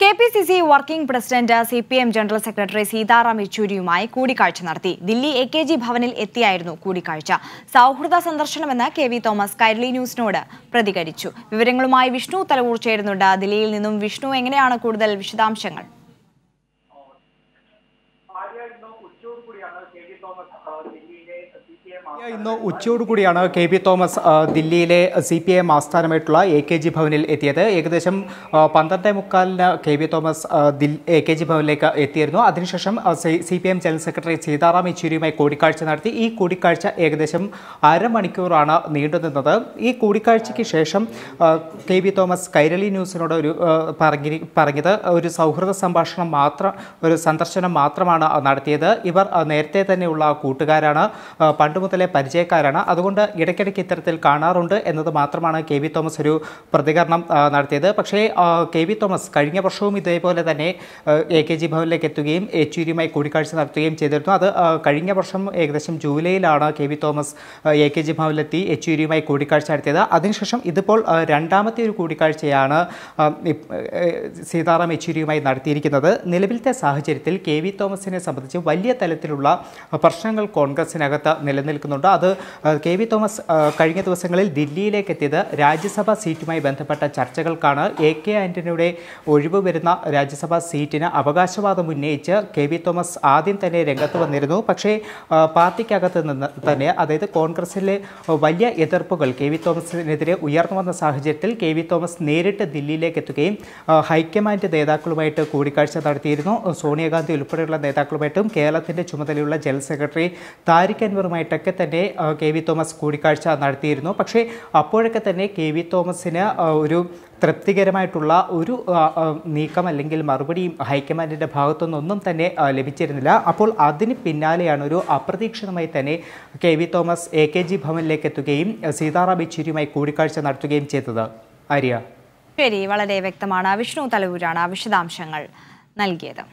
K P C C working president C P M general secretary Sitaram യെച്ചൂരിയുമായി കൂടിക്കാഴ്ച നടത്തി Delhi A K G ഭവനിൽ എത്തിയായിരുന്നു കൂടിക്കാഴ്ച സൗഹൃദ സന്ദർശനമെന്ന് കെ വി തോമസ് കൈരളി ന്യൂസിനോട് പ്രതികരിച്ചു വിവരങ്ങളുമായി വിഷ്ണു തലവൂർ ചേരുന്നുണ്ട് ദില്ലിയിൽ നിന്നും വിഷ്ണു എങ്ങനെയാണ് കൂടുതൽ വിശദാംശങ്ങൾ ഇന്ന് കൂടിയാണ് കെ പി തോമസ് ദില്ലിയിലെ സി പി എം ആസ്ഥാനമായിട്ടുള്ള എ കെ ജി ഭവനിൽ എത്തിയത് ഏകദേശം പന്ത്രണ്ടേ മുക്കാലിന് K P Thomas A K G ഭവനിലേക്ക് എത്തിയിരുന്നു അതിനുശേഷം C P M general secretary Sitaram യെച്ചൂരിയുമായി കൂടിക്കാഴ്ച നടത്തി ഈ കൂടിക്കാഴ്ച ഏകദേശം അരമണിക്കൂറാണ് നീണ്ടുനിന്നത് ഈ കൂടിക്കാഴ്ചയ്ക്ക് ശേഷം കെ പി തോമസ് കൈരളി ന്യൂസിനോട് ഒരു പറഞ്ഞത് ഒരു സൗഹൃദ സംഭാഷണം മാത്രം ഒരു സന്ദർശനം മാത്രമാണ് നടത്തിയത് ഇവർ നേരത്തെ തന്നെയുള്ള കൂട്ടുകാരാണ് പണ്ട് മുതലേ പരിചയക്കാരാണ് അതുകൊണ്ട് ഇടയ്ക്കിടയ്ക്ക് ഇത്തരത്തിൽ കാണാറുണ്ട് എന്നത് മാത്രമാണ് കെ വി തോമസ് ഒരു പ്രതികരണം നടത്തിയത് പക്ഷേ കെ വി തോമസ് കഴിഞ്ഞ വർഷവും ഇതേപോലെ തന്നെ എ കെ ജി ഭവനിലേക്ക് എത്തുകയും യെച്ചൂരിയുമായി കൂടിക്കാഴ്ച നടത്തുകയും ചെയ്തിരുന്നു അത് കഴിഞ്ഞ വർഷം ഏകദേശം ജൂലൈയിലാണ് K V Thomas A K G ഭവനിലെത്തി യെച്ചൂരിയുമായി കൂടിക്കാഴ്ച നടത്തിയത് അതിനുശേഷം ഇതിപ്പോൾ രണ്ടാമത്തെ ഒരു കൂടിക്കാഴ്ചയാണ് സീതാറാം യെച്ചൂരിയുമായി നടത്തിയിരിക്കുന്നത് നിലവിലത്തെ സാഹചര്യത്തിൽ കെ വി തോമസിനെ സംബന്ധിച്ച് സംബന്ധിച്ച് വലിയ തലത്തിലുള്ള പ്രശ്നങ്ങൾ കോൺഗ്രസിനകത്ത് നിലനിൽക്കുന്നുണ്ട് അത് കെ വി തോമസ് കഴിഞ്ഞ ദിവസങ്ങളിൽ ദില്ലിയിലേക്ക് എത്തിയത് രാജ്യസഭാ സീറ്റുമായി ബന്ധപ്പെട്ട ചർച്ചകൾക്കാണ് എ കെ ആൻ്റണിയുടെ ഒഴിവ് വരുന്ന രാജ്യസഭാ സീറ്റിന് അവകാശവാദം ഉന്നയിച്ച് കെ വി തോമസ് ആദ്യം തന്നെ രംഗത്ത് വന്നിരുന്നു പക്ഷേ പാർട്ടിക്കകത്ത് നിന്ന് തന്നെ അതായത് കോൺഗ്രസിലെ വലിയ എതിർപ്പുകൾ കെ വി തോമസിനെതിരെ ഉയർന്നു വന്ന സാഹചര്യത്തിൽ കെ വി തോമസ് നേരിട്ട് ദില്ലിയിലേക്ക് എത്തുകയും ഹൈക്കമാൻഡ് നേതാക്കളുമായിട്ട് കൂടിക്കാഴ്ച നടത്തിയിരുന്നു സോണിയാഗാന്ധി ഉൾപ്പെടെയുള്ള നേതാക്കളുമായിട്ട് തീർച്ചയായിട്ടും കേരളത്തിൻ്റെ ചുമതലയുള്ള ജനറൽ സെക്രട്ടറി താരിഖ് അൻവറുമായിട്ടൊക്കെ തന്നെ കെ വി തോമസ് കൂടിക്കാഴ്ച നടത്തിയിരുന്നു പക്ഷേ അപ്പോഴൊക്കെ തന്നെ കെ വി തോമസിന് ഒരു തൃപ്തികരമായിട്ടുള്ള ഒരു നീക്കം അല്ലെങ്കിൽ മറുപടിയും ഹൈക്കമാൻഡിൻ്റെ ഭാഗത്തുനിന്നൊന്നും തന്നെ ലഭിച്ചിരുന്നില്ല അപ്പോൾ അതിന് പിന്നാലെയാണ് ഒരു അപ്രതീക്ഷിതമായി തന്നെ K V Thomas A K G ഭവനിലേക്ക് എത്തുകയും സീതാറാം യെച്ചൂരിയുമായി കൂടിക്കാഴ്ച നടത്തുകയും ചെയ്തത് ആര്യ ശരി വളരെ വ്യക്തമാണ് വിഷ്ണു തലവൂരാണ് വിശദാംശങ്ങൾ നൽകിയത്